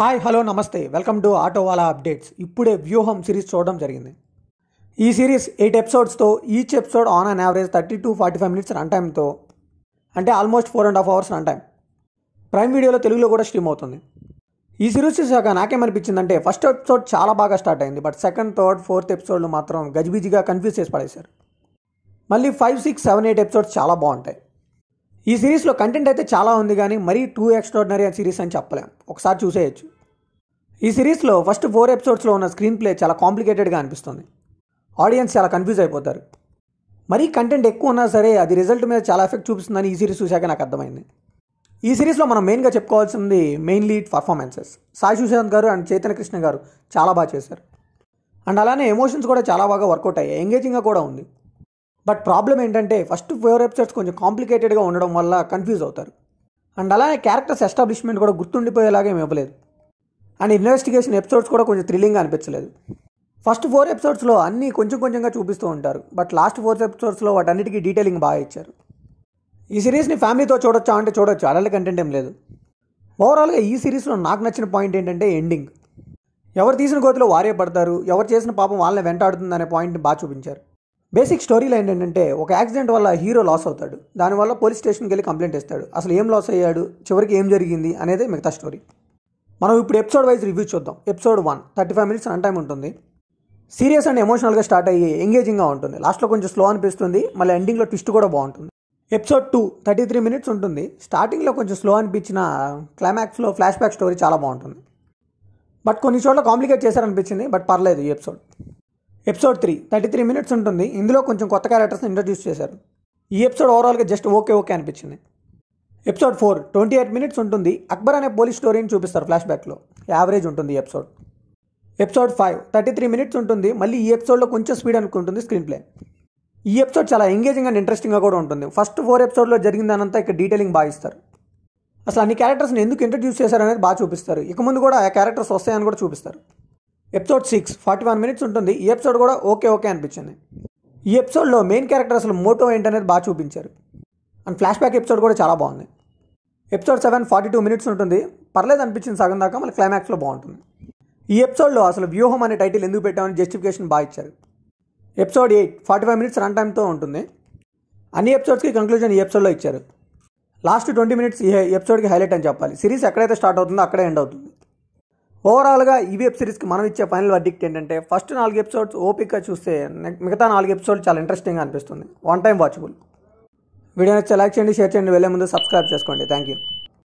hi hello నమస్తే welcome to Autowala updates ఇప్పుడే Vyooham series చూడడం జరిగింది ఈ సిరీస్ ఎయిట్ ఎపిసోడ్స్తో each episode on an average thirty to forty five minutes run టైమ్తో అంటే almost four and half hours run time prime వీడియోలో తెలుగులో కూడా స్ట్రీమ్ అవుతుంది ఈ సిరీస్ చూసాక నాకేమనిపించిందంటే ఫస్ట్ ఎపిసోడ్ చాలా బాగా స్టార్ట్ అయింది బట్ సెకండ్ థర్డ్ ఫోర్త్ ఎపిసోడ్లు మాత్రం గజిబిజిగా కన్ఫ్యూజ్ చేసి పడేశారు మళ్ళీ five six seven eight episodes చాలా బాగుంటాయి ఈ సిరీస్లో కంటెంట్ అయితే చాలా ఉంది కానీ మరీ టూ ఎక్స్ట్రాడినరీ సిరీస్ అని చెప్పలేం ఒకసారి చూసేయచ్చు ఈ సిరీస్లో ఫస్ట్ ఫోర్ ఎపిసోడ్స్లో ఉన్న స్క్రీన్ ప్లే చాలా కాంప్లికేటెడ్గా అనిపిస్తుంది ఆడియన్స్ చాలా కన్ఫ్యూజ్ అయిపోతారు మరీ కంటెంట్ ఎక్కువ ఉన్నా సరే అది రిజల్ట్ మీద చాలా ఎఫెక్ట్ చూపిస్తుందని ఈ సిరీస్ చూశాక నాకు అర్థమైంది ఈ సిరీస్లో మనం మెయిన్గా చెప్పుకోవాల్సింది మెయిన్లీ పర్ఫార్మెన్సెస్ సాయి సుశాంత్ గారు అండ్ చైతన్య కృష్ణ గారు చాలా బాగా చేశారు అండ్ అలానే ఎమోషన్స్ కూడా చాలా బాగా వర్కౌట్ అయ్యాయి ఎంగేజింగ్గా కూడా ఉంది బట్ ప్రాబ్లం ఏంటంటే ఫస్ట్ ఫోర్ ఎపిసోడ్స్ కొంచెం కాంప్లికేటెడ్గా ఉండడం వల్ల కన్ఫ్యూజ్ అవుతారు అండ్ అలానే క్యారెక్టర్స్ ఎస్టాబ్లిష్మెంట్ కూడా గుర్తుండిపోయేలాగా ఏమి ఇవ్వలేదు అండ్ ఇన్వెస్టిగేషన్ ఎపిసోడ్స్ కూడా కొంచెం థ్రిల్లింగ్గా అనిపించలేదు ఫస్ట్ ఫోర్ ఎపిసోడ్స్లో అన్నీ కొంచెం కొంచెంగా చూపిస్తూ ఉంటారు బట్ లాస్ట్ ఫోర్ ఎపిసోడ్స్లో వాటన్నిటికీ డీటెయిలింగ్ బాగా ఇచ్చారు ఈ సిరీస్ని ఫ్యామిలీతో చూడొచ్చా అంటే చూడొచ్చు అలాంటి కంటెంట్ ఏం లేదు ఓవరాల్గా ఈ సిరీస్లో నాకు నచ్చిన పాయింట్ ఏంటంటే ఎండింగ్ ఎవరు తీసిన గోతిలో వారే పడతారు ఎవరు చేసిన పాపం వాళ్ళని వెంటాడుతుంది అనే పాయింట్ని బాగా చూపించారు బేసిక్ స్టోరీలో ఏంటంటే ఒక యాక్సిడెంట్ వల్ల హీరో లాస్ అవుతాడు దానివల్ల పోలీస్ స్టేషన్కి వెళ్ళి కంప్లైంట్ ఇస్తాడు అసలు ఏం లాస్ అయ్యాడు చివరికి ఏం జరిగింది అనేది మిగతా స్టోరీ మనం ఇప్పుడు ఎపిసోడ్ వైజ్ రివ్యూ చూద్దాం episode one thirty five minutes run time ఉంటుంది సీరియస్ అండ్ ఎమోషనల్గా స్టార్ట్ అయ్యి ఎంగేజింగ్గా ఉంటుంది లాస్ట్లో కొంచెం స్లో అనిపిస్తుంది మళ్ళీ ఎండింగ్లో ట్విస్ట్ కూడా బాగుంటుంది episode two thirty three minutes ఉంటుంది స్టార్టింగ్లో కొంచెం స్లో అనిపించిన క్లైమాక్స్లో ఫ్లాష్ బ్యాక్ స్టోరీ చాలా బాగుంటుంది బట్ కొన్ని చోట్ల కాంప్లికేట్ చేశారనిపించింది బట్ పర్లేదు ఈ episode episode three thirty three minutes ఉంటుంది ఇందులో కొంచెం కొత్త క్యారెక్టర్స్ని ఇంట్రడ్యూస్ చేశారు ఈ ఎపిసోడ్ ఓవరాల్గా జస్ట్ ఓకే ఓకే అనిపించింది episode four twenty eight minutes ఉంటుంది అక్బర్ అనే పోలీస్ స్టోరీని చూపిస్తారు ఫ్లాష్ బ్యాక్లో యావరేజ్ ఉంటుంది episode episode five thirty three minutes ఉంటుంది మళ్ళీ ఈ ఎపిసోడ్లో కొంచెం స్పీడ్ అనుకుంటుంది స్క్రీన్ ప్లే ఈ ఎపిసోడ్ చాలా ఎంగేజింగ్ అండ్ ఇంట్రెస్టింగ్గా కూడా ఉంటుంది ఫస్ట్ ఫోర్ ఎపిసోడ్లో జరిగిందనంతా దానంతా ఇక్కడ డీటెయిలింగ్ బాగా ఇస్తారు అసలు అన్ని క్యారెక్టర్స్ని ఎందుకు ఇంట్రడ్యూస్ చేశారనేది బాగా చూపిస్తారు ఇక ముందు కూడా ఆ క్యారెక్టర్స్ వస్తాయని కూడా చూపిస్తారు episode six forty one minutes ఉంటుంది ఈ ఎపిసోడ్ కూడా ఓకే ఓకే అనిపించింది ఈ ఎపిసోడ్లో మెయిన్ క్యారెక్టర్ అసలు మోటో ఏంటనేది బాగా చూపించారు అండ్ ఫ్లాష్ బ్యాక్ ఎపిసోడ్ కూడా చాలా బాగుంది episode seven forty two minutes ఉంటుంది పర్లేదు అనిపించింది సగం దాకా మళ్ళీ క్లైమాక్స్లో బాగుంటుంది ఈ ఎపిసోడ్లో అసలు వ్యూహం అనే టైటిల్ ఎందుకు పెట్టామని జస్టిఫికేషన్ బాగా ఇచ్చారు episode eight forty five minutes run టైమ్తో ఉంటుంది అన్ని ఎపిసోడ్స్కి కంక్లూజన్ ఈ ఎపిసోడ్లో ఇచ్చారు లాస్ట్ ట్వంటీ మినిట్స్ ఈ ఎపిసోడ్కి హైలైట్ అని చెప్పాలి సిరీస్ ఎక్కడైతే స్టార్ట్ అవుతుందో అక్కడే ఎండ్ అవుతుంది ఓవరాల్గా ఈ వెబ్ సిరీస్కి మనం ఇచ్చే ఫైనల్ వర్డిక్ట్ ఏంటంటే ఫస్ట్ నాలుగు ఎపిసోడ్స్ ఓపిక్గా చూస్తే మిగతా నాలుగు ఎపిసోడ్స్ చాలా ఇంట్రెస్టింగ్గా అనిపిస్తుంది వన్ టైం వాచబుల్ వీడియో నచ్చితే లైక్ చేయండి షేర్ చేయండి వెళ్ళే ముందు సబ్స్క్రైబ్ చేసుకోండి థ్యాంక్ యూ